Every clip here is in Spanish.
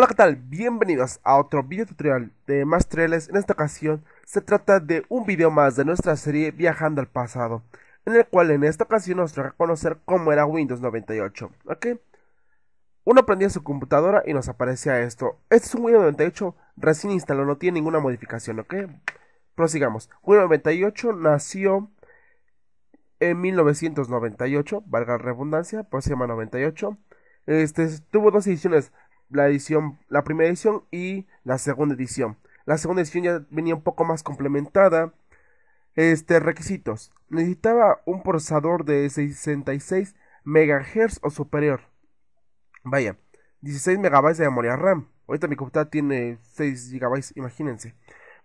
Hola qué tal, bienvenidos a otro video tutorial de más en esta ocasión se trata de un video más de nuestra serie Viajando al pasado, en el cual en esta ocasión nos trae a conocer cómo era Windows 98, ¿ok? Uno prendía su computadora y nos aparecía esto, este es un Windows 98 recién instalado, no tiene ninguna modificación, ¿ok? Prosigamos, Windows 98 nació en 1998, valga la redundancia, por se llama 98, este, tuvo dos ediciones la edición, la primera edición y la segunda edición. La segunda edición ya venía un poco más complementada. Este, requisitos. Necesitaba un procesador de 66 MHz o superior. Vaya, 16 MB de memoria RAM. Ahorita mi computadora tiene 6 GB, imagínense.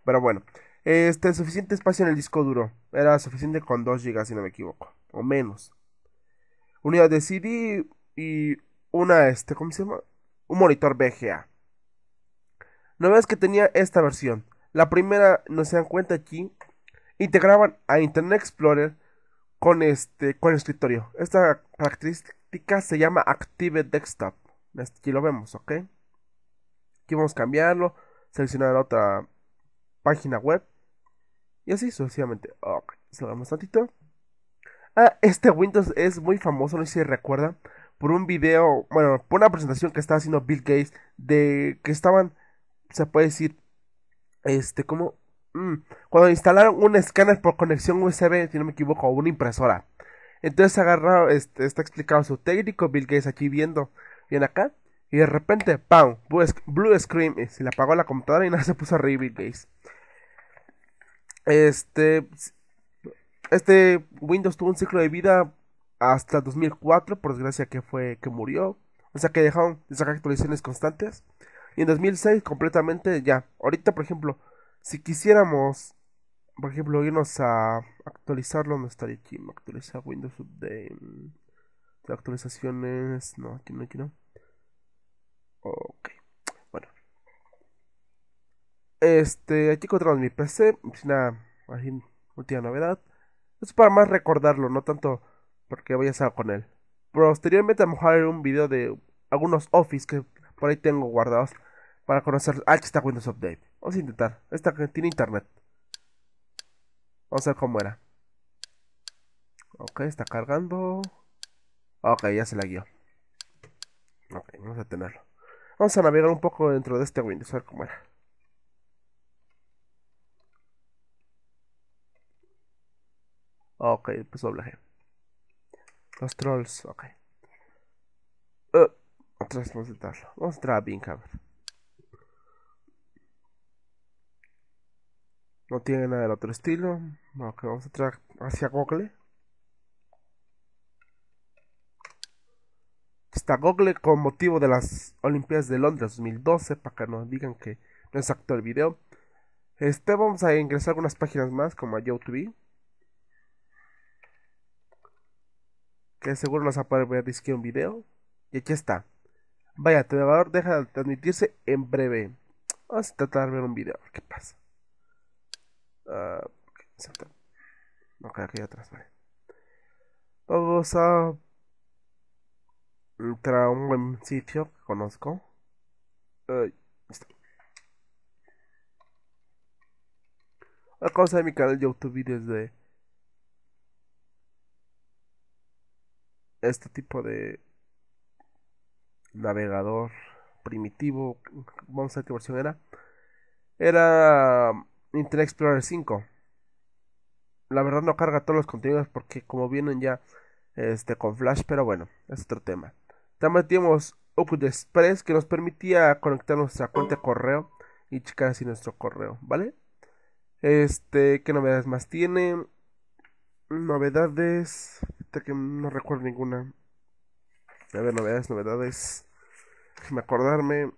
Pero bueno, este, suficiente espacio en el disco duro. Era suficiente con 2 GB, si no me equivoco. O menos. Unidad de CD y una, este, ¿cómo se llama? un monitor VGA. No es que tenía esta versión. La primera, no se dan cuenta aquí, integraban a Internet Explorer con este con el escritorio. Esta característica se llama Active Desktop. Aquí lo vemos, ¿ok? Aquí vamos a cambiarlo, seleccionar otra página web y así sucesivamente. Ok, se lo tantito. Ah, este Windows es muy famoso, no sé si recuerdan por un video, bueno, por una presentación que estaba haciendo Bill Gates de que estaban, se puede decir, este, como, mm, cuando instalaron un escáner por conexión USB, si no me equivoco, o una impresora. Entonces agarra, este, está explicado su técnico, Bill Gates aquí viendo, bien acá, y de repente, ¡pam! Blue, Screen, eh, se le apagó la computadora y nada, se puso a reír Bill Gates. Este, este Windows tuvo un ciclo de vida hasta 2004, por desgracia que fue que murió. O sea que dejaron de sacar actualizaciones constantes. Y en 2006 completamente ya. Ahorita, por ejemplo, si quisiéramos, por ejemplo, irnos a actualizarlo, no estaría aquí. Actualizar Windows Update. Actualizaciones. No, aquí no, aquí no. Ok. Bueno. Este, aquí encontramos mi PC. Sin nada, última novedad. Es para más recordarlo, no tanto porque voy a estar con él. Posteriormente a lo mejor haré un video de algunos Office que por ahí tengo guardados para conocer. Ah, está Windows Update. Vamos a intentar. Esta que tiene internet. Vamos a ver cómo era. Ok, está cargando. Ok, ya se la guió. Ok, vamos a tenerlo. Vamos a navegar un poco dentro de este Windows, a ver cómo era. Ok, pues doblaje. Los trolls, ok. Eh, otra vez vamos a Vamos a entrar a Bing, No tiene nada del otro estilo. Ok, vamos a entrar hacia Google. Está Google con motivo de las Olimpiadas de Londres 2012, para que nos digan que no es actual el video. Este, vamos a ingresar algunas páginas más como a YouTube. que seguro ver, disque un video. Y aquí está. Vaya, Televador, deja de transmitirse en breve. Vamos a tratar de ver un video, qué pasa. Ah, no queda aquí atrás, vale. Vamos a entrar a un buen sitio que conozco. Uh, está. de mi canal de YouTube de este tipo de navegador primitivo, vamos a ver qué versión era, era Internet Explorer 5. La verdad no carga todos los contenidos porque como vienen ya este, con Flash, pero bueno, es otro tema. También tenemos Oculus Express que nos permitía conectar nuestra cuenta de correo y checar así nuestro correo, ¿vale? Este, ¿qué novedades más tiene? Novedades que no recuerdo ninguna. A ver, novedades, novedades. me acordarme.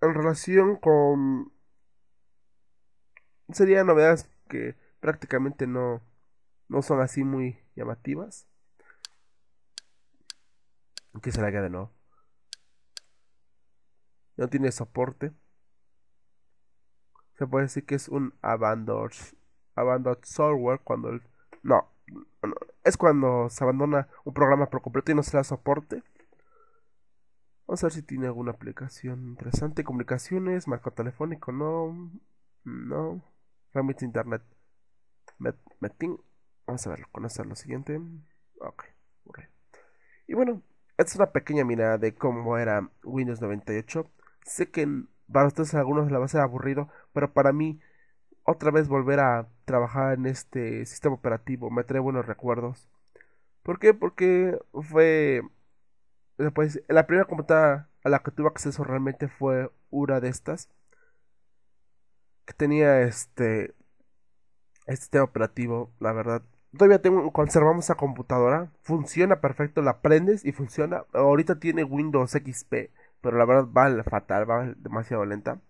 En relación con. Serían novedades que prácticamente no. No son así muy llamativas. ¿Qué será que de no No tiene soporte. Se puede decir que es un abandoned abandoned software cuando el, no, no, es cuando se abandona un programa por completo y no se da soporte. Vamos a ver si tiene alguna aplicación interesante. Comunicaciones, marco telefónico, no. No. Remit internet. Met, meting. Vamos a verlo, conocer lo siguiente. Ok, Y bueno, esta es una pequeña mirada de cómo era Windows 98. Sé que para ustedes algunos la va a ser aburrido, pero para mí otra vez volver a trabajar en este sistema operativo. Me trae buenos recuerdos. ¿Por qué? Porque fue. la primera computadora a la que tuve acceso realmente fue una de estas. Que tenía este. Este sistema operativo, la verdad. Todavía tengo, conservamos esa computadora. Funciona perfecto, la prendes y funciona. Ahorita tiene Windows XP, pero la verdad va fatal, va demasiado lenta.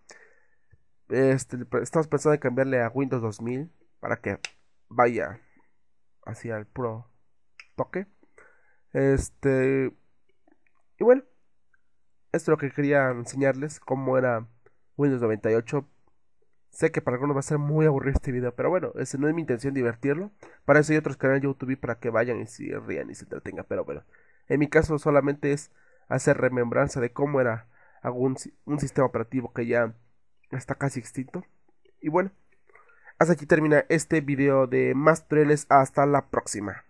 Este, estamos pensando en cambiarle a Windows 2000 para que vaya hacia el pro toque. Este. Y bueno, esto es lo que quería enseñarles: cómo era Windows 98. Sé que para algunos va a ser muy aburrido este video, pero bueno, ese no es mi intención divertirlo. Para eso hay otros canales de YouTube para que vayan y se rían y se entretengan. Pero bueno, en mi caso solamente es hacer remembranza de cómo era algún un sistema operativo que ya está casi extinto. Y bueno, hasta aquí termina este video de más Hasta la próxima.